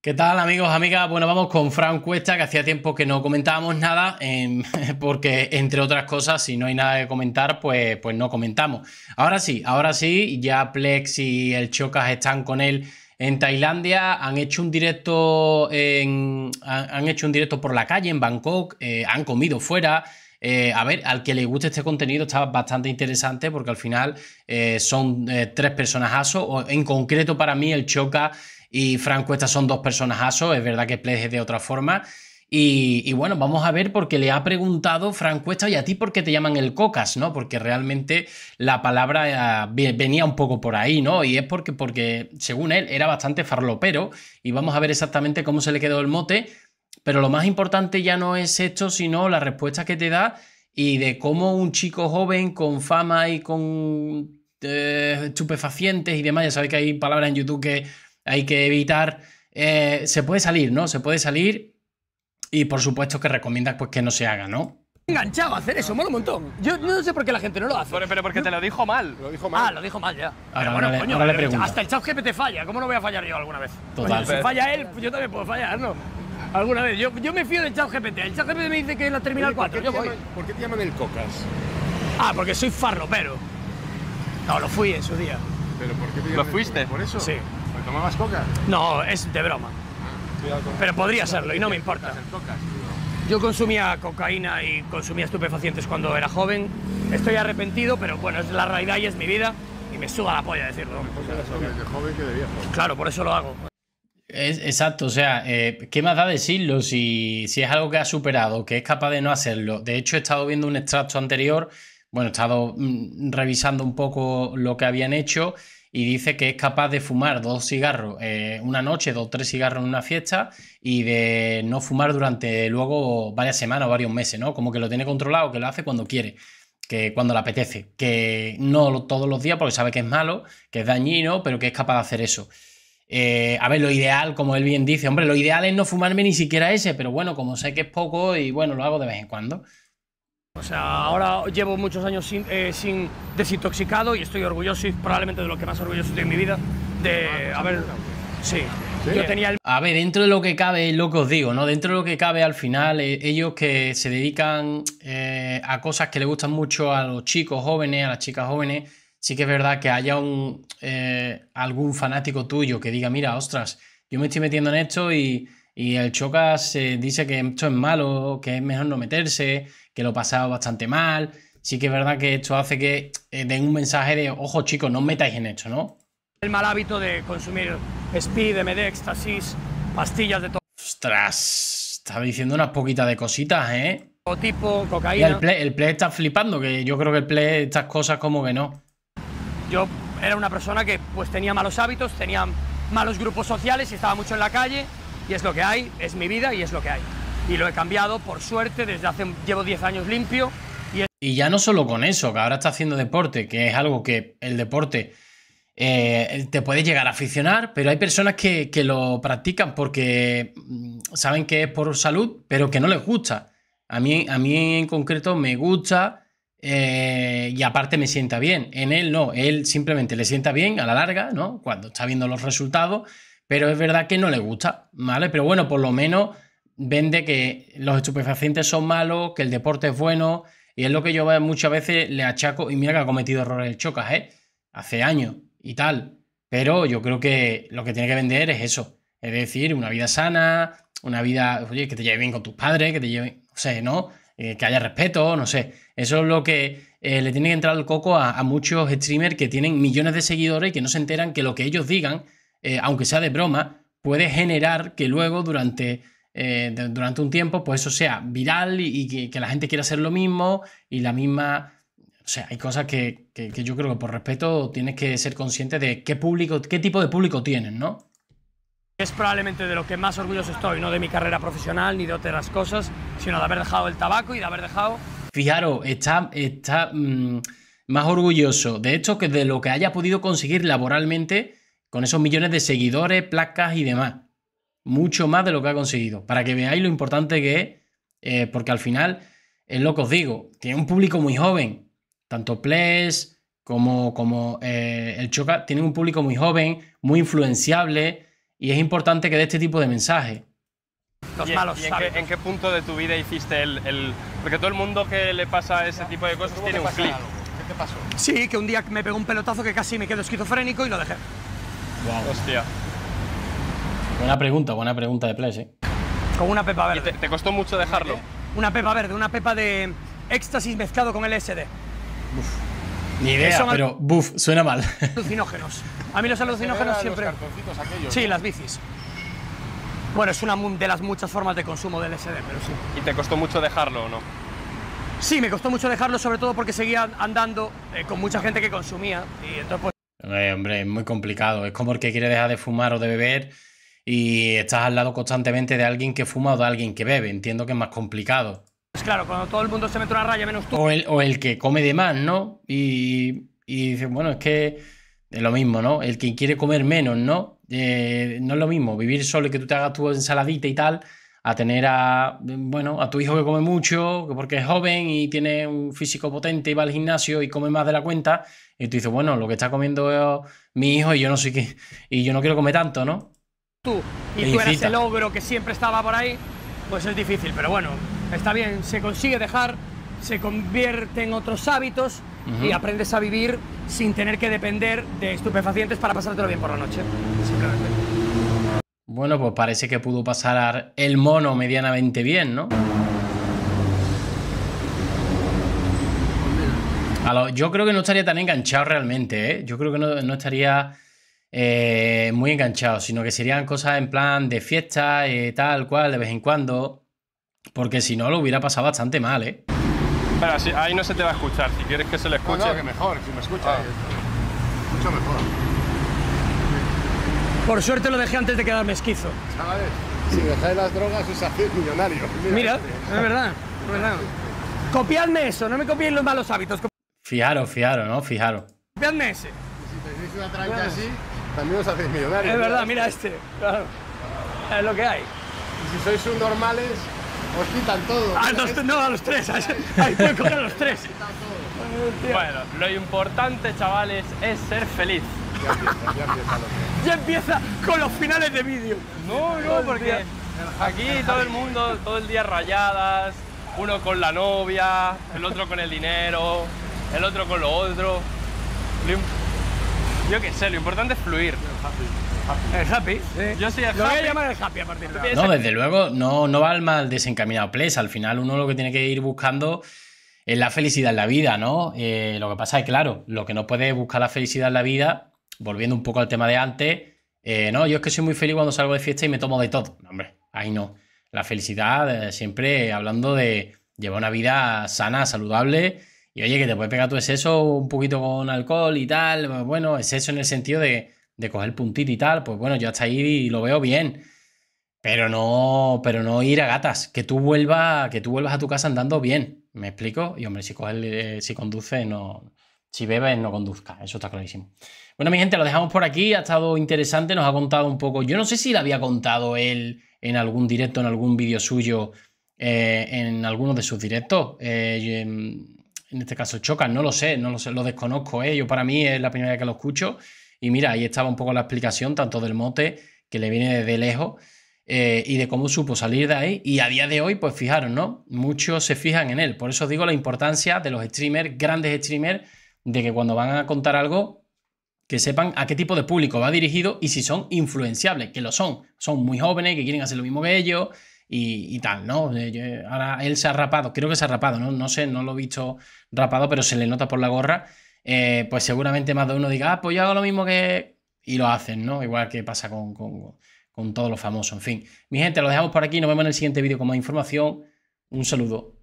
¿Qué tal amigos, amigas? Bueno, vamos con Fran Cuesta, que hacía tiempo que no comentábamos nada, em, porque entre otras cosas, si no hay nada que comentar, pues, pues no comentamos. Ahora sí, ahora sí, ya Plex y el Chocas están con él en Tailandia, han hecho un directo, han, hecho un directo por la calle en Bangkok, eh, han comido fuera. Eh, a ver, al que le guste este contenido está bastante interesante porque al final eh, son tres personas o en concreto para mí el Choca y Franco, estas son dos personas asos es verdad que pleje de otra forma. Y, bueno, vamos a ver porque le ha preguntado Frank Cuesta y a ti por qué te llaman el cocas, ¿no? Porque realmente la palabra eh, venía un poco por ahí, ¿no? Y es porque, porque, según él, era bastante farlopero y vamos a ver exactamente cómo se le quedó el mote. Pero lo más importante ya no es esto, sino la respuesta que te da y de cómo un chico joven con fama y con eh, estupefacientes y demás, ya sabéis que hay palabras en YouTube que hay que evitar, eh, se puede salir, ¿no? Se puede salir y por supuesto que recomiendas pues que no se haga, ¿no? Enganchado a hacer eso, mola un montón. Yo no sé por qué la gente no lo hace. Pero, pero porque te lo dijo mal. Lo dijo mal. Ah, lo dijo mal ya. Ahora, le pregunto. Hasta el chat GPT falla. ¿Cómo no voy a fallar yo alguna vez? Total. si falla él, pues yo también puedo fallar, ¿no? Alguna vez. Yo, yo me fío del chat GPT. El chat GPT me dice que es la terminal 4. Yo voy. ¿Por qué te llaman el Cocas? Ah, porque soy farro, pero No, lo fui en su día. ¿Pero por qué te llaman ¿Lo fuiste? ¿Por eso? Sí. ¿Me más coca? No, es de broma. Pero podría serlo y no me importa. Yo consumía cocaína y consumía estupefacientes cuando era joven. Estoy arrepentido, pero bueno, es la realidad y es mi vida. Y me suba la polla decirlo. Claro, por eso lo hago. Es, exacto, o sea, eh, ¿qué más da decirlo si, es algo que ha superado, que es capaz de no hacerlo? De hecho, he estado viendo un extracto anterior, bueno, he estado mm, revisando un poco lo que habían hecho y dice que es capaz de fumar dos cigarros eh, una noche, dos o tres cigarros en una fiesta y de no fumar durante luego varias semanas o varios meses, ¿no? Como que lo tiene controlado, que lo hace cuando quiere, que cuando le apetece, que no todos los días porque sabe que es malo, que es dañino, pero que es capaz de hacer eso. Eh, a ver, lo ideal, como él bien dice, hombre, lo ideal es no fumarme ni siquiera ese, pero bueno, como sé que es poco y bueno, lo hago de vez en cuando. O sea, ahora llevo muchos años eh, sin, desintoxicado y estoy orgulloso y probablemente de lo que más orgulloso estoy en mi vida de haber... Sí. Yo tenía el... A ver, dentro de lo que cabe, es lo que os digo, ¿no? Dentro de lo que cabe al final, eh, ellos que se dedican eh, a cosas que le gustan mucho a los chicos jóvenes, a las chicas jóvenes, sí que es verdad que haya un, algún fanático tuyo que diga, mira, ostras, yo me estoy metiendo en esto y y el Chocas se dice que esto es malo, que es mejor no meterse, que lo pasaba bastante mal. Sí que es verdad que esto hace que eh, den un mensaje de, ojo chicos, no os metáis en esto, ¿no? El mal hábito de consumir speed, MD, éxtasis, pastillas de todo. Ostras, está diciendo unas poquitas de cositas, ¿eh? O tipo, cocaína. el play, está flipando, que yo creo que el play, estas cosas como que no. Yo era una persona que pues tenía malos hábitos, tenía malos grupos sociales y estaba mucho en la calle y es lo que hay, es mi vida y es lo que hay. Y lo he cambiado, por suerte, desde hace, llevo 10 años limpio. Y, y ya no solo con eso, que ahora está haciendo deporte, que es algo que el deporte eh, te puede llegar a aficionar, pero hay personas que, que lo practican porque mm, saben que es por salud, pero que no les gusta. A mí, a mí en concreto me gusta eh, y aparte me sienta bien. En él no, él simplemente le sienta bien a la larga, ¿no? Cuando está viendo los resultados pero es verdad que no le gusta, ¿vale? Pero bueno, por lo menos vende que los estupefacientes son malos, que el deporte es bueno, y es lo que yo muchas veces le achaco, y mira que ha cometido errores el Chocas, ¿eh? Hace años y tal. Pero yo creo que lo que tiene que vender es eso. Es decir, una vida sana, una vida, oye, que te lleve bien con tus padres, que te lleve, no sé, ¿no? Eh, que haya respeto, no sé. Eso es lo que eh, le tiene que entrar el coco a, a muchos streamers que tienen millones de seguidores y que no se enteran que lo que ellos digan eh, aunque sea de broma, puede generar que luego durante, eh, durante un tiempo, pues eso sea viral y, que, la gente quiera hacer lo mismo y la misma... O sea, hay cosas que, yo creo que por respeto tienes que ser consciente de qué público, qué tipo de público tienes, ¿no? Es probablemente de lo que más orgulloso estoy, no de mi carrera profesional ni de otras cosas, sino de haber dejado el tabaco y de haber dejado... Fijaros, está, está mm, más orgulloso de esto que de lo que haya podido conseguir laboralmente con esos millones de seguidores, placas y demás. Mucho más de lo que ha conseguido. Para que veáis lo importante que es, eh, porque al final, es lo que os digo, tiene un público muy joven. Tanto Ples como, como eh, el Choca tienen un público muy joven, muy influenciable, y es importante que dé este tipo de mensaje. Los malos en, qué, punto de tu vida hiciste el, Porque todo el mundo que le pasa ese tipo de cosas tiene un ¿Qué pasó? Sí, que un día me pegó un pelotazo que casi me quedo esquizofrénico y lo dejé. Hostia. Buena pregunta, buena pregunta de Ples, eh. Con una pepa verde. Te, costó mucho dejarlo? Eh, una pepa verde, una pepa de éxtasis mezclado con el SD Ni idea, pero buf, suena mal. Alucinógenos. A mí los alucinógenos siempre. sí, las bicis. Bueno, es una de las muchas formas de consumo del SD pero sí. ¿Y te costó mucho dejarlo o no? Sí, me costó mucho dejarlo, sobre todo porque seguía andando eh, con mucha gente que consumía. Y entonces, pues, eh, hombre, es muy complicado. Es como el que quiere dejar de fumar o de beber y estás al lado constantemente de alguien que fuma o de alguien que bebe. Entiendo que es más complicado. Es pues claro, cuando todo el mundo se mete una raya menos tú. O el, que come de más, ¿no? Y, y dice, bueno, es que es lo mismo, ¿no? El que quiere comer menos, ¿no? Eh, no es lo mismo vivir solo y que tú te hagas tu ensaladita y tal a tener a, bueno, a tu hijo que come mucho, porque es joven y tiene un físico potente y va al gimnasio y come más de la cuenta, y tú dices, bueno, lo que está comiendo mi hijo y yo no sé qué, y yo no quiero comer tanto, ¿no? Tú, y tú eras el ogro que siempre estaba por ahí, pues es difícil, pero bueno, está bien, se consigue dejar, se convierte en otros hábitos y aprendes a vivir sin tener que depender de estupefacientes para pasártelo bien por la noche, bueno, pues parece que pudo pasar el mono medianamente bien, ¿no? yo creo que no estaría tan enganchado realmente, ¿eh? Yo creo que no, estaría eh, muy enganchado, sino que serían cosas en plan de fiesta, eh, tal cual, de vez en cuando. Porque si no, lo hubiera pasado bastante mal, ¿eh? Pero ahí no se te va a escuchar. Si quieres que se le escuche. que mejor, si me escucha. Ah. Mucho mejor. Por suerte lo dejé antes de quedarme esquizo. Chavales, si dejáis las drogas os hacéis millonarios. Mira, es verdad, es Copiadme eso, no me copiéis los malos hábitos. Fijaros, fijaros, ¿no? Fijaros. Copiadme ese. si tenéis una tranca así, también os hacéis millonarios. Es verdad, mira este, claro. Es lo que hay. Y si sois subnormales, os quitan todo. A no, a los tres. Hay que a los tres. Bueno, lo importante, chavales, es ser feliz. Ya empieza, con los finales de vídeo. No, no, porque aquí todo el mundo, todo el día rayadas, uno con la novia, el otro con el dinero, el otro con lo otro. Yo qué sé, lo importante es fluir. El happy. Yo soy el lo happy. voy a el happy a partir No, desde luego, no, no va al mal desencaminado place. Al final, uno lo que tiene que ir buscando es la felicidad en la vida, ¿no? Eh, lo que pasa es, claro, lo que no puede buscar la felicidad en la vida volviendo un poco al tema de antes, eh, no, yo es que soy muy feliz cuando salgo de fiesta y me tomo de todo. hombre, ahí no. La felicidad, eh, siempre hablando de llevar una vida sana, saludable. Y oye, que te puedes pegar tu exceso un poquito con alcohol y tal. Pues, bueno, exceso en el sentido de, de coger puntito y tal. Pues bueno, yo hasta ahí lo veo bien. Pero no, pero no ir a gatas. Que tú vuelvas, que tú vuelvas a tu casa andando bien. ¿Me explico? Y hombre, si eh, si conduces, no. Si bebes, no conduzca. Eso está clarísimo. Bueno, mi gente, lo dejamos por aquí. Ha estado interesante, nos ha contado un poco. Yo no sé si le había contado él en algún directo, en algún vídeo suyo, eh, en alguno de sus directos. Eh, en este caso, Choca, no lo sé, no lo sé, lo desconozco. Eh. Yo para mí es la primera vez que lo escucho. Y mira, ahí estaba un poco la explicación, tanto del mote, que le viene desde lejos. Eh, y de cómo supo salir de ahí. Y a día de hoy, pues fijaros, ¿no? Muchos se fijan en él. Por eso digo la importancia de los streamers, grandes streamers, de que cuando van a contar algo, que sepan a qué tipo de público va dirigido y si son influenciables, que lo son. Son muy jóvenes, que quieren hacer lo mismo que ellos y, tal, ¿no? Eh, ahora él se ha rapado, creo que se ha rapado, ¿no? No sé, no lo he visto rapado, pero se le nota por la gorra. Eh, pues seguramente más de uno diga, ah, pues yo hago lo mismo que... Y lo hacen, ¿no? Igual que pasa con, con, con todos los famosos. En fin, mi gente, lo dejamos por aquí. Nos vemos en el siguiente vídeo con más información. Un saludo.